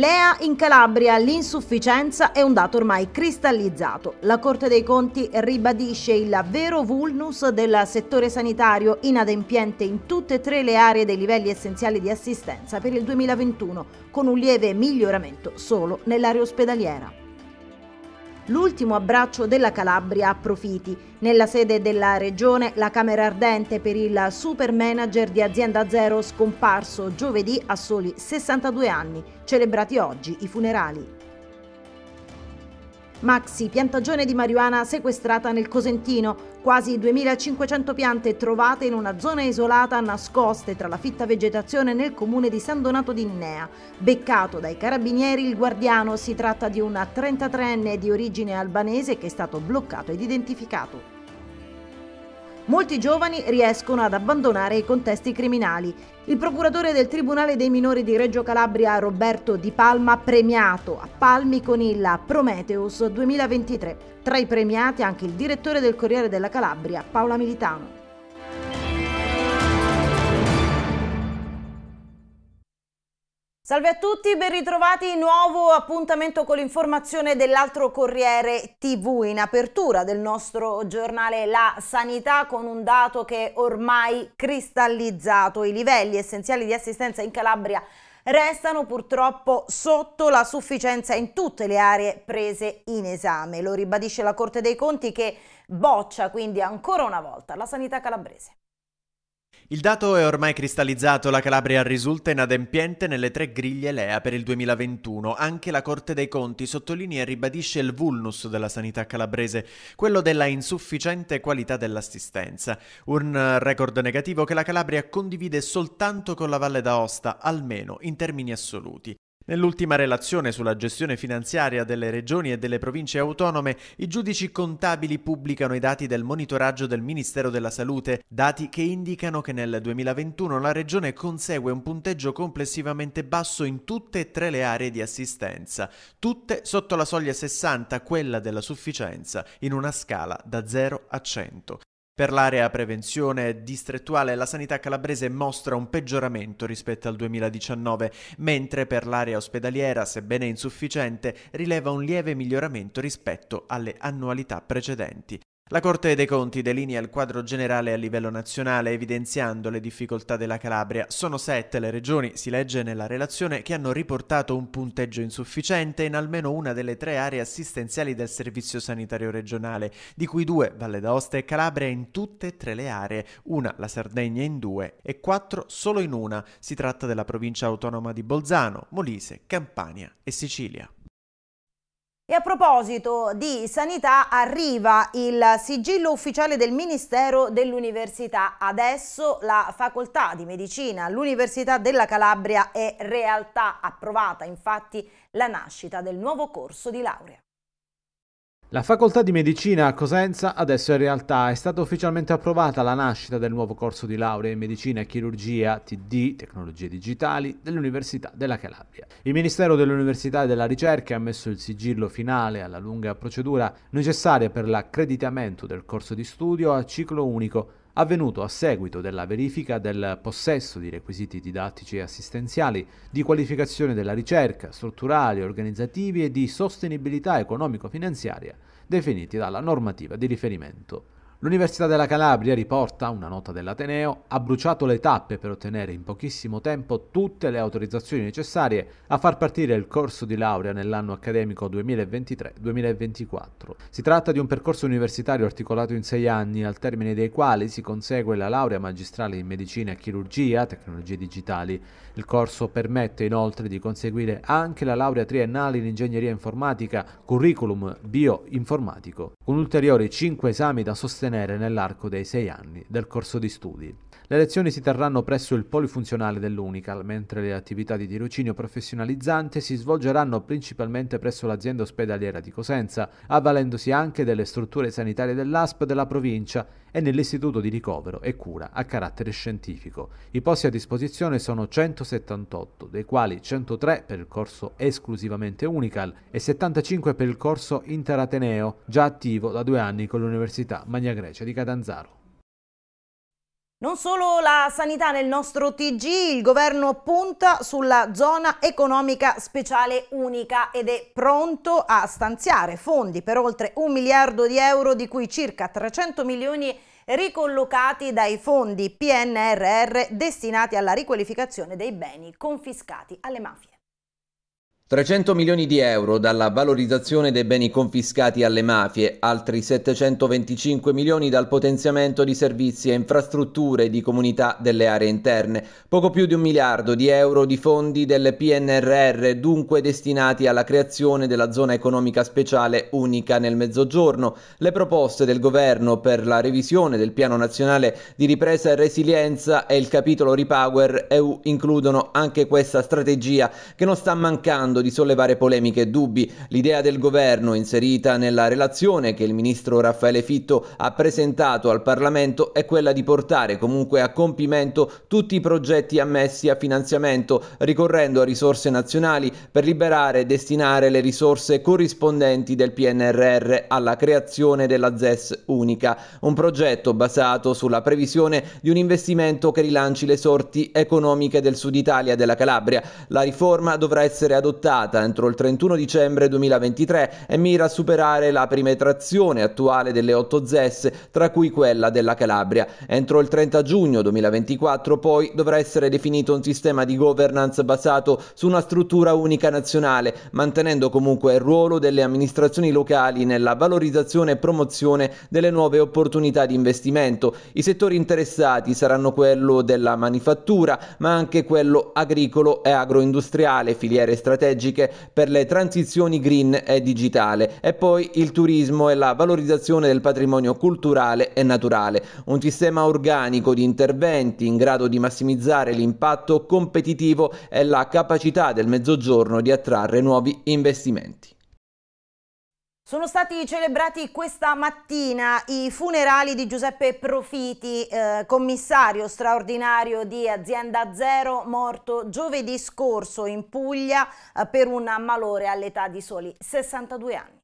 Lea in Calabria, l'insufficienza è un dato ormai cristallizzato. La Corte dei Conti ribadisce il vero vulnus del settore sanitario inadempiente in tutte e tre le aree dei livelli essenziali di assistenza per il 2021, con un lieve miglioramento solo nell'area ospedaliera. L'ultimo abbraccio della Calabria a Profiti. Nella sede della regione la Camera Ardente per il super manager di Azienda Zero scomparso giovedì a soli 62 anni, celebrati oggi i funerali. Maxi, piantagione di marijuana sequestrata nel Cosentino. Quasi 2500 piante trovate in una zona isolata nascoste tra la fitta vegetazione nel comune di San Donato di Innea. Beccato dai carabinieri il guardiano, si tratta di un 33enne di origine albanese che è stato bloccato ed identificato. Molti giovani riescono ad abbandonare i contesti criminali. Il procuratore del Tribunale dei Minori di Reggio Calabria, Roberto Di Palma, premiato a Palmi con il Prometheus 2023. Tra i premiati anche il direttore del Corriere della Calabria, Paola Militano. Salve a tutti, ben ritrovati, nuovo appuntamento con l'informazione dell'altro Corriere TV in apertura del nostro giornale La Sanità con un dato che è ormai cristallizzato, i livelli essenziali di assistenza in Calabria restano purtroppo sotto la sufficienza in tutte le aree prese in esame, lo ribadisce la Corte dei Conti che boccia quindi ancora una volta la sanità calabrese. Il dato è ormai cristallizzato, la Calabria risulta inadempiente nelle tre griglie LEA per il 2021. Anche la Corte dei Conti sottolinea e ribadisce il vulnus della sanità calabrese, quello della insufficiente qualità dell'assistenza. Un record negativo che la Calabria condivide soltanto con la Valle d'Aosta, almeno in termini assoluti. Nell'ultima relazione sulla gestione finanziaria delle regioni e delle province autonome, i giudici contabili pubblicano i dati del monitoraggio del Ministero della Salute, dati che indicano che nel 2021 la regione consegue un punteggio complessivamente basso in tutte e tre le aree di assistenza, tutte sotto la soglia 60, quella della sufficienza, in una scala da 0 a 100. Per l'area prevenzione distrettuale la sanità calabrese mostra un peggioramento rispetto al 2019, mentre per l'area ospedaliera, sebbene insufficiente, rileva un lieve miglioramento rispetto alle annualità precedenti. La Corte dei Conti delinea il quadro generale a livello nazionale evidenziando le difficoltà della Calabria. Sono sette le regioni, si legge nella relazione, che hanno riportato un punteggio insufficiente in almeno una delle tre aree assistenziali del Servizio Sanitario Regionale, di cui due, Valle d'Aosta e Calabria, in tutte e tre le aree, una la Sardegna in due e quattro solo in una. Si tratta della provincia autonoma di Bolzano, Molise, Campania e Sicilia. E a proposito di sanità arriva il sigillo ufficiale del Ministero dell'Università. Adesso la facoltà di medicina all'Università della Calabria è realtà, approvata infatti la nascita del nuovo corso di laurea. La facoltà di medicina a Cosenza adesso è realtà, è stata ufficialmente approvata la nascita del nuovo corso di laurea in medicina e chirurgia TD, tecnologie digitali, dell'Università della Calabria. Il Ministero dell'Università e della Ricerca ha messo il sigillo finale alla lunga procedura necessaria per l'accreditamento del corso di studio a ciclo unico avvenuto a seguito della verifica del possesso di requisiti didattici e assistenziali, di qualificazione della ricerca, strutturali, organizzativi e di sostenibilità economico-finanziaria definiti dalla normativa di riferimento. L'Università della Calabria riporta, una nota dell'Ateneo, ha bruciato le tappe per ottenere in pochissimo tempo tutte le autorizzazioni necessarie a far partire il corso di laurea nell'anno accademico 2023-2024. Si tratta di un percorso universitario articolato in sei anni, al termine dei quali si consegue la laurea magistrale in medicina e chirurgia, tecnologie digitali. Il corso permette inoltre di conseguire anche la laurea triennale in ingegneria informatica, curriculum bioinformatico, con ulteriori cinque esami da sostenere ottenere nell'arco dei sei anni del corso di studi. Le lezioni si terranno presso il polifunzionale dell'Unical, mentre le attività di tirocinio professionalizzante si svolgeranno principalmente presso l'azienda ospedaliera di Cosenza, avvalendosi anche delle strutture sanitarie dell'ASP della provincia e nell'Istituto di ricovero e cura a carattere scientifico. I posti a disposizione sono 178, dei quali 103 per il corso esclusivamente Unical e 75 per il corso interateneo, già attivo da due anni con l'Università Magna Grecia di Catanzaro. Non solo la sanità nel nostro TG, il governo punta sulla zona economica speciale unica ed è pronto a stanziare fondi per oltre un miliardo di euro, di cui circa 300 milioni ricollocati dai fondi PNRR destinati alla riqualificazione dei beni confiscati alle mafie. 300 milioni di euro dalla valorizzazione dei beni confiscati alle mafie, altri 725 milioni dal potenziamento di servizi e infrastrutture di comunità delle aree interne, poco più di un miliardo di euro di fondi del PNRR dunque destinati alla creazione della zona economica speciale unica nel mezzogiorno, le proposte del governo per la revisione del piano nazionale di ripresa e resilienza e il capitolo Repower EU includono anche questa strategia che non sta mancando cercando di sollevare polemiche e dubbi. L'idea del governo, inserita nella relazione che il ministro Raffaele Fitto ha presentato al Parlamento, è quella di portare comunque a compimento tutti i progetti ammessi a finanziamento, ricorrendo a risorse nazionali per liberare e destinare le risorse corrispondenti del PNRR alla creazione della ZES unica, un progetto basato sulla previsione di un investimento che rilanci le sorti economiche del Sud Italia e della Calabria. La riforma dovrà essere adottata realizzata entro il 31 dicembre 2023 e mira a superare la perimetrazione attuale delle 8 ZES, tra cui quella della Calabria. Entro il 30 giugno 2024 poi dovrà essere definito un sistema di governance basato su una struttura unica nazionale, mantenendo comunque il ruolo delle amministrazioni locali nella valorizzazione e promozione delle nuove opportunità di investimento. I settori interessati saranno quello della manifattura, ma anche quello agricolo e agroindustriale, filiere strategiche strategiche per le transizioni green e digitale e poi il turismo e la valorizzazione del patrimonio culturale e naturale, un sistema organico di interventi in grado di massimizzare l'impatto competitivo e la capacità del Mezzogiorno di attrarre nuovi investimenti. Sono stati celebrati questa mattina i funerali di Giuseppe Profiti, eh, commissario straordinario di Azienda Zero, morto giovedì scorso in Puglia eh, per un malore all'età di soli 62 anni.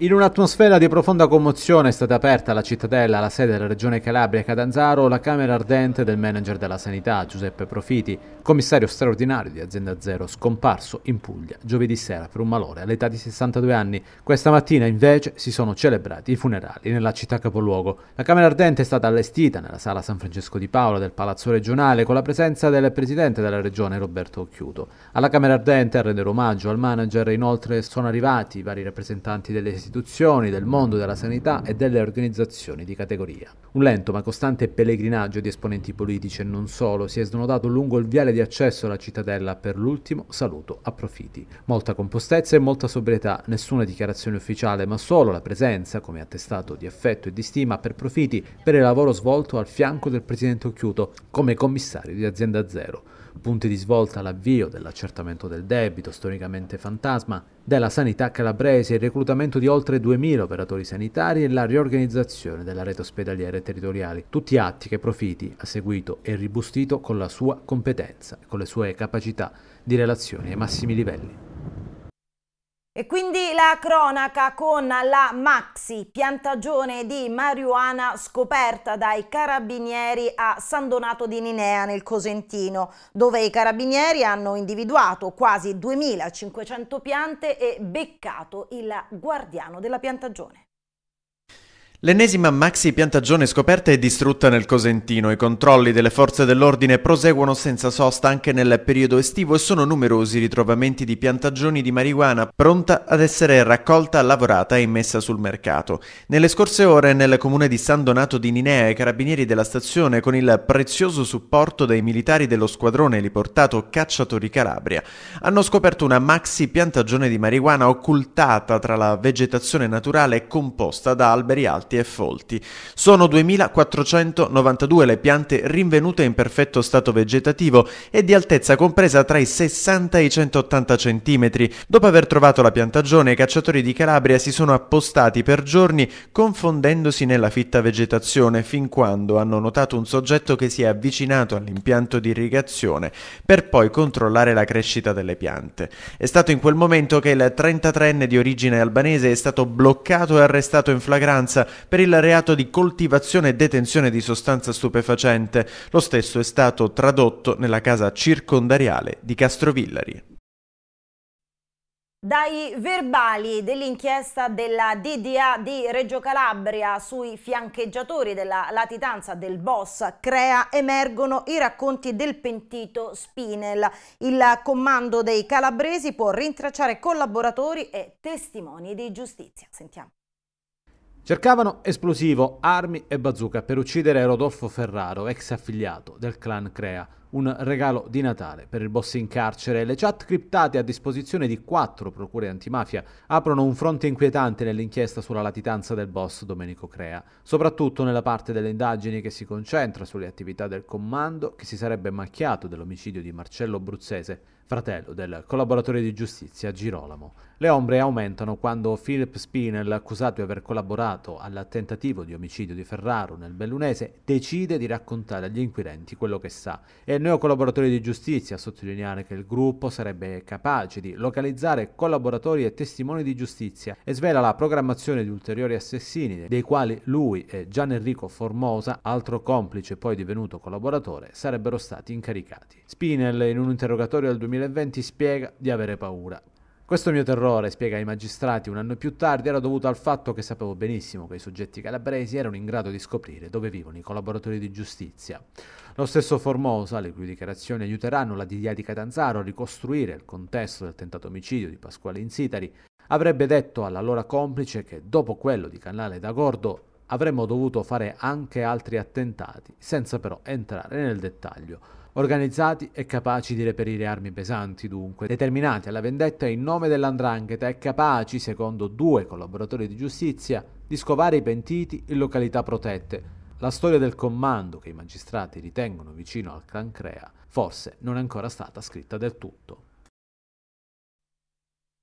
In un'atmosfera di profonda commozione è stata aperta alla cittadella, la sede della Regione Calabria Catanzaro, la camera ardente del manager della sanità Giuseppe Profiti, commissario straordinario di Azienda Zero, scomparso in Puglia giovedì sera per un malore all'età di 62 anni. Questa mattina invece si sono celebrati i funerali nella città capoluogo. La camera ardente è stata allestita nella sala San Francesco di Paola del Palazzo Regionale con la presenza del presidente della Regione Roberto Occhiuto. Alla camera ardente a rendere omaggio al manager inoltre sono arrivati i vari rappresentanti delle istituzioni istituzioni, del mondo della sanità e delle organizzazioni di categoria. Un lento ma costante pellegrinaggio di esponenti politici e non solo si è snodato lungo il viale di accesso alla cittadella per l'ultimo saluto a Profiti. Molta compostezza e molta sobrietà, nessuna dichiarazione ufficiale ma solo la presenza, come attestato di affetto e di stima per Profiti, per il lavoro svolto al fianco del presidente Occhiuto come commissario di Azienda Zero punti di svolta l'avvio dell'accertamento del debito, storicamente fantasma, della sanità calabrese, il reclutamento di oltre 2.000 operatori sanitari e la riorganizzazione della rete ospedaliera territoriale, tutti atti che Profiti ha seguito e ribustito con la sua competenza e con le sue capacità di relazioni ai massimi livelli. E quindi la cronaca con la maxi piantagione di marijuana scoperta dai carabinieri a San Donato di Ninea nel Cosentino, dove i carabinieri hanno individuato quasi 2500 piante e beccato il guardiano della piantagione. L'ennesima maxi piantagione scoperta e distrutta nel Cosentino. I controlli delle forze dell'ordine proseguono senza sosta anche nel periodo estivo e sono numerosi i ritrovamenti di piantagioni di marijuana pronta ad essere raccolta, lavorata e messa sul mercato. Nelle scorse ore nel comune di San Donato di Ninea i carabinieri della stazione con il prezioso supporto dei militari dello squadrone riportato Cacciatori Calabria hanno scoperto una maxi piantagione di marijuana occultata tra la vegetazione naturale composta da alberi alti alti e folti. Sono 2492 le piante rinvenute in perfetto stato vegetativo e di altezza compresa tra i 60 e i 180 cm. Dopo aver trovato la piantagione, i cacciatori di Calabria si sono appostati per giorni confondendosi nella fitta vegetazione fin quando hanno notato un soggetto che si è avvicinato all'impianto di irrigazione per poi controllare la crescita delle piante. È stato in quel momento che il 33enne di origine albanese è stato bloccato e arrestato in flagranza per il reato di coltivazione e detenzione di sostanza stupefacente. Lo stesso è stato tradotto nella casa circondariale di Castrovillari. Dai verbali dell'inchiesta della DDA di Reggio Calabria sui fiancheggiatori della latitanza del boss Crea emergono i racconti del pentito Spinel. Il comando dei calabresi può rintracciare collaboratori e testimoni di giustizia. Sentiamo. Cercavano esplosivo, armi e bazooka per uccidere Rodolfo Ferraro, ex affiliato del clan Crea, un regalo di Natale per il boss in carcere. Le chat criptate a disposizione di quattro procure antimafia aprono un fronte inquietante nell'inchiesta sulla latitanza del boss Domenico Crea, soprattutto nella parte delle indagini che si concentra sulle attività del comando che si sarebbe macchiato dell'omicidio di Marcello Bruzzese, fratello del collaboratore di giustizia Girolamo. Le ombre aumentano quando Philip Spinel, accusato di aver collaborato al tentativo di omicidio di Ferraro nel Bellunese, decide di raccontare agli inquirenti quello che sa e collaboratori di giustizia, a sottolineare che il gruppo sarebbe capace di localizzare collaboratori e testimoni di giustizia e svela la programmazione di ulteriori assassini, dei quali lui e Gian Enrico Formosa, altro complice poi divenuto collaboratore, sarebbero stati incaricati. Spinel in un interrogatorio del 2020 spiega di avere paura questo mio terrore, spiega ai magistrati un anno più tardi, era dovuto al fatto che sapevo benissimo che i soggetti calabresi erano in grado di scoprire dove vivono i collaboratori di giustizia. Lo stesso Formosa, le cui dichiarazioni aiuteranno la DDA di Catanzaro a ricostruire il contesto del tentato omicidio di Pasquale Insitari, avrebbe detto all'allora complice che dopo quello di Canale d'Agordo avremmo dovuto fare anche altri attentati, senza però entrare nel dettaglio organizzati e capaci di reperire armi pesanti dunque, determinati alla vendetta in nome dell'andrangheta e capaci, secondo due collaboratori di giustizia, di scovare i pentiti in località protette. La storia del comando che i magistrati ritengono vicino al clan Crea forse non è ancora stata scritta del tutto.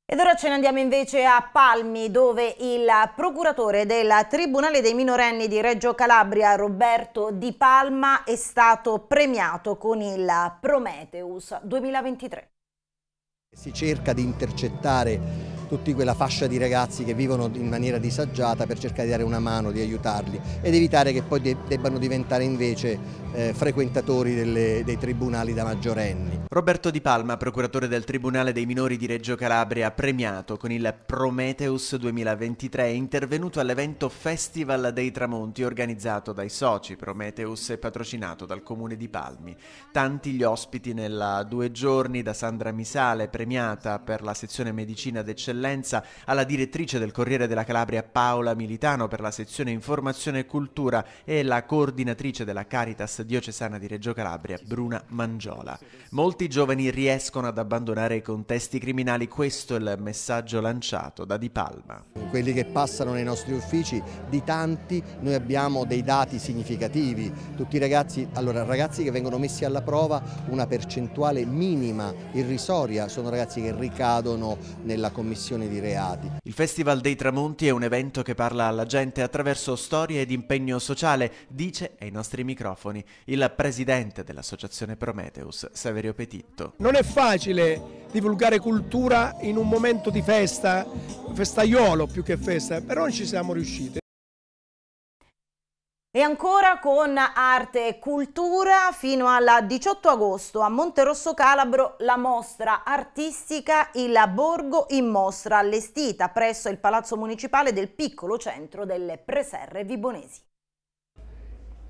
Ed ora ce ne andiamo invece a Palmi, dove il procuratore del Tribunale dei minorenni di Reggio Calabria, Roberto Di Palma, è stato premiato con il Prometheus 2023. Si cerca di intercettare tutta quella fascia di ragazzi che vivono in maniera disagiata per cercare di dare una mano, di aiutarli ed evitare che poi debbano diventare invece eh, frequentatori delle, dei tribunali da maggiorenni. Roberto Di Palma, procuratore del Tribunale dei minori di Reggio Calabria, premiato con il Prometheus 2023, è intervenuto all'evento Festival dei Tramonti organizzato dai soci Prometheus e patrocinato dal comune di Palmi. Tanti gli ospiti nella due giorni da Sandra Misale, premiata per la sezione medicina d'eccellenza eccellenza alla direttrice del Corriere della Calabria Paola Militano per la sezione Informazione e Cultura e la coordinatrice della Caritas diocesana di Reggio Calabria Bruna Mangiola. Molti giovani riescono ad abbandonare i contesti criminali, questo è il messaggio lanciato da Di Palma. Quelli che passano nei nostri uffici, di tanti, noi abbiamo dei dati significativi, tutti i ragazzi, allora, ragazzi che vengono messi alla prova una percentuale minima, irrisoria, sono ragazzi che ricadono nella commissione commissione di reati. Il Festival dei Tramonti è un evento che parla alla gente attraverso storie ed impegno sociale, dice ai nostri microfoni il presidente dell'associazione Prometheus, Saverio Petitto. Non è facile divulgare cultura in un momento di festa, festaiolo più che festa, però ci siamo riusciti. E ancora con arte e cultura fino al 18 agosto a Monterosso Calabro la mostra artistica Il Borgo in mostra allestita presso il Palazzo Municipale del piccolo centro delle Preserre Vibonesi.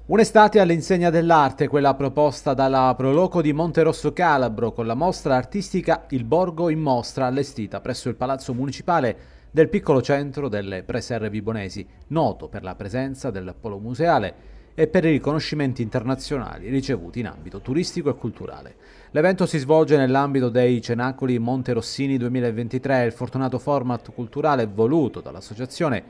Un'estate all'insegna dell'arte, quella proposta dalla Proloco di Monterosso Calabro con la mostra artistica Il Borgo in mostra allestita presso il Palazzo Municipale del piccolo centro delle preserve vibonesi, noto per la presenza del polo museale e per i riconoscimenti internazionali ricevuti in ambito turistico e culturale. L'evento si svolge nell'ambito dei Cenacoli Monte Rossini 2023, il fortunato format culturale voluto dall'associazione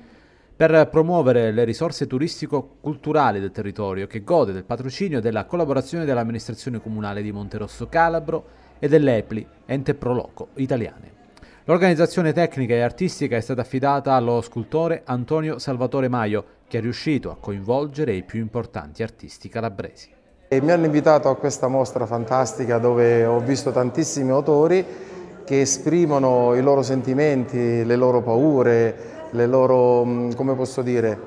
per promuovere le risorse turistico-culturali del territorio che gode del patrocinio e della collaborazione dell'amministrazione comunale di Monterosso Calabro e dell'EPLI, ente pro loco italiane. L'organizzazione tecnica e artistica è stata affidata allo scultore Antonio Salvatore Maio, che è riuscito a coinvolgere i più importanti artisti calabresi. E mi hanno invitato a questa mostra fantastica dove ho visto tantissimi autori che esprimono i loro sentimenti, le loro paure, le loro, mm, come posso dire,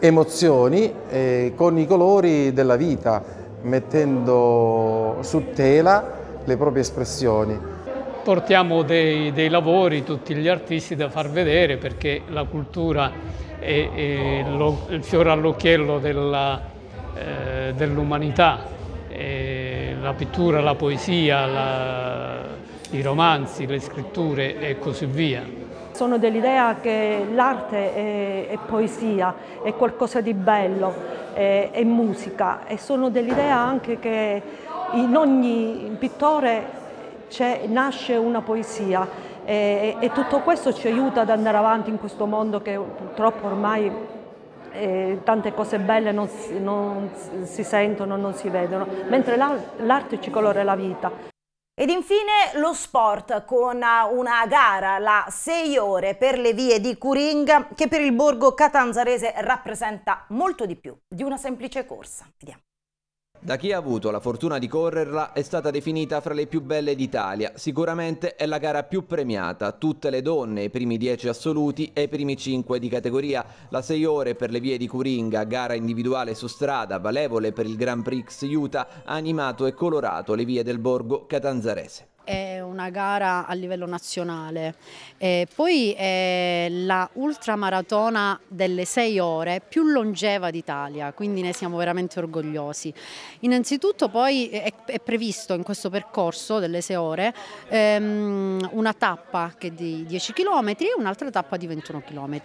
emozioni eh, con i colori della vita, mettendo su tela le proprie espressioni portiamo dei, dei, lavori, tutti gli artisti da far vedere perché la cultura è, è lo, il fiore all'occhiello eh, dell'umanità, eh, dell la pittura, la poesia, la, i romanzi, le scritture e così via sono dell'idea che l'arte è, è, poesia, è qualcosa di bello, è, è musica e sono dell'idea anche che in ogni pittore nasce una poesia e, e tutto questo ci aiuta ad andare avanti in questo mondo che purtroppo ormai eh, tante cose belle non si, non si, sentono, non si vedono, mentre l'arte ci colora la vita. Ed infine lo sport con una gara, la 6 ore per le vie di Curinga, che per il borgo catanzarese rappresenta molto di più di una semplice corsa. Vediamo. Da chi ha avuto la fortuna di correrla è stata definita fra le più belle d'Italia, sicuramente è la gara più premiata, tutte le donne, i primi 10 assoluti e i primi 5 di categoria, la 6 ore per le vie di Curinga, gara individuale su strada, valevole per il Grand Prix Utah, ha animato e colorato le vie del borgo catanzarese è una gara a livello nazionale, eh, poi è la ultramaratona delle sei ore più longeva d'Italia, quindi ne siamo veramente orgogliosi. Innanzitutto poi è, è previsto in questo percorso delle sei ore ehm, una tappa che è di 10 km e un'altra tappa di 21 km.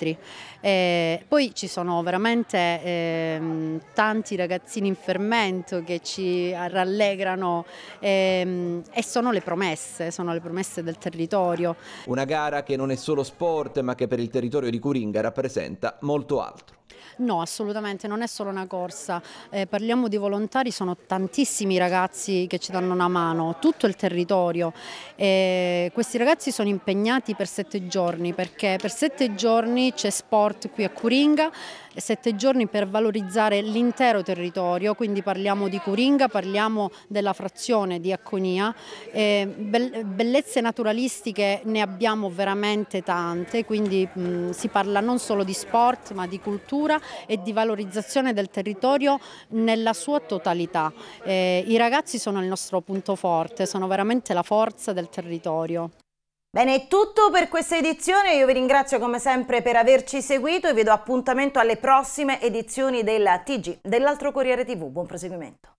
Eh, poi ci sono veramente ehm, tanti ragazzini in fermento che ci rallegrano ehm, e sono le promesse promesse, sono le promesse del territorio. Una gara che non è solo sport ma che per il territorio di Curinga rappresenta molto altro. No, assolutamente, non è solo una corsa. Eh, parliamo di volontari, sono tantissimi ragazzi che ci danno una mano, tutto il territorio. Eh, questi ragazzi sono impegnati per sette giorni, perché per sette giorni c'è sport qui a Curinga, sette giorni per valorizzare l'intero territorio, quindi parliamo di Curinga, parliamo della frazione di Acconia. Eh, bellezze naturalistiche ne abbiamo veramente tante, quindi mh, si parla non solo di sport ma di cultura cultura e di valorizzazione del territorio nella sua totalità. Eh, I ragazzi sono il nostro punto forte, sono veramente la forza del territorio. Bene, è tutto per questa edizione, io vi ringrazio come sempre per averci seguito e vi do appuntamento alle prossime edizioni della TG, dell'altro Corriere TV. Buon proseguimento.